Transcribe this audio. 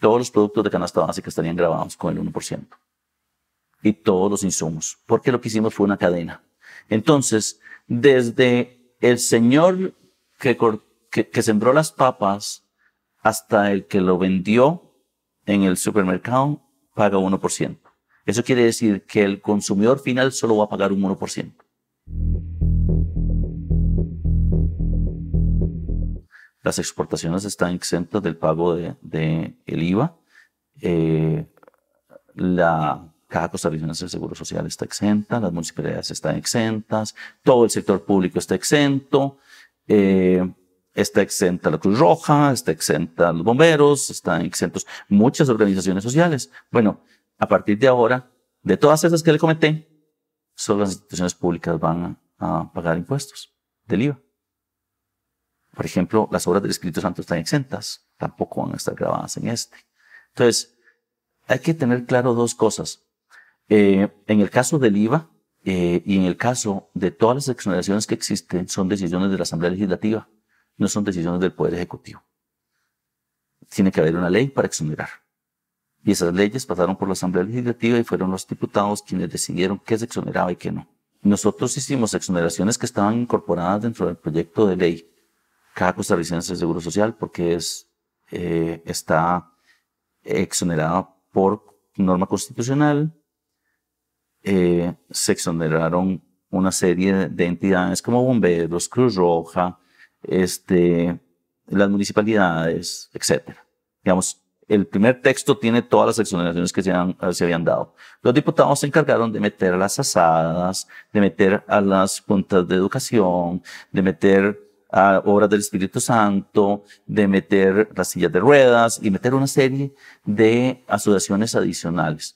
Todos los productos de canasta básica estarían grabados con el 1%. Y todos los insumos. Porque lo que hicimos fue una cadena. Entonces, desde el señor que, que sembró las papas hasta el que lo vendió en el supermercado, paga 1%. Eso quiere decir que el consumidor final solo va a pagar un 1%. Las exportaciones están exentas del pago del de, el IVA. Eh, la Caja Costarricense del Seguro Social está exenta, las municipalidades están exentas, todo el sector público está exento, eh, está exenta la Cruz Roja, está exenta los bomberos, están exentos muchas organizaciones sociales. Bueno, a partir de ahora, de todas esas que le comenté, solo las instituciones públicas van a pagar impuestos del IVA. Por ejemplo, las obras del Espíritu Santo están exentas, tampoco van a estar grabadas en este. Entonces, hay que tener claro dos cosas. Eh, en el caso del IVA eh, y en el caso de todas las exoneraciones que existen, son decisiones de la Asamblea Legislativa, no son decisiones del Poder Ejecutivo. Tiene que haber una ley para exonerar. Y esas leyes pasaron por la Asamblea Legislativa y fueron los diputados quienes decidieron qué se exoneraba y qué no. Nosotros hicimos exoneraciones que estaban incorporadas dentro del proyecto de ley cada costarricense de Seguro Social porque es, eh, está exonerado por norma constitucional. Eh, se exoneraron una serie de entidades como bomberos, Cruz Roja, este, las municipalidades, etc. Digamos, el primer texto tiene todas las exoneraciones que se, se, habían dado. Los diputados se encargaron de meter a las asadas, de meter a las puntas de educación, de meter a obras del Espíritu Santo, de meter las sillas de ruedas y meter una serie de asociaciones adicionales.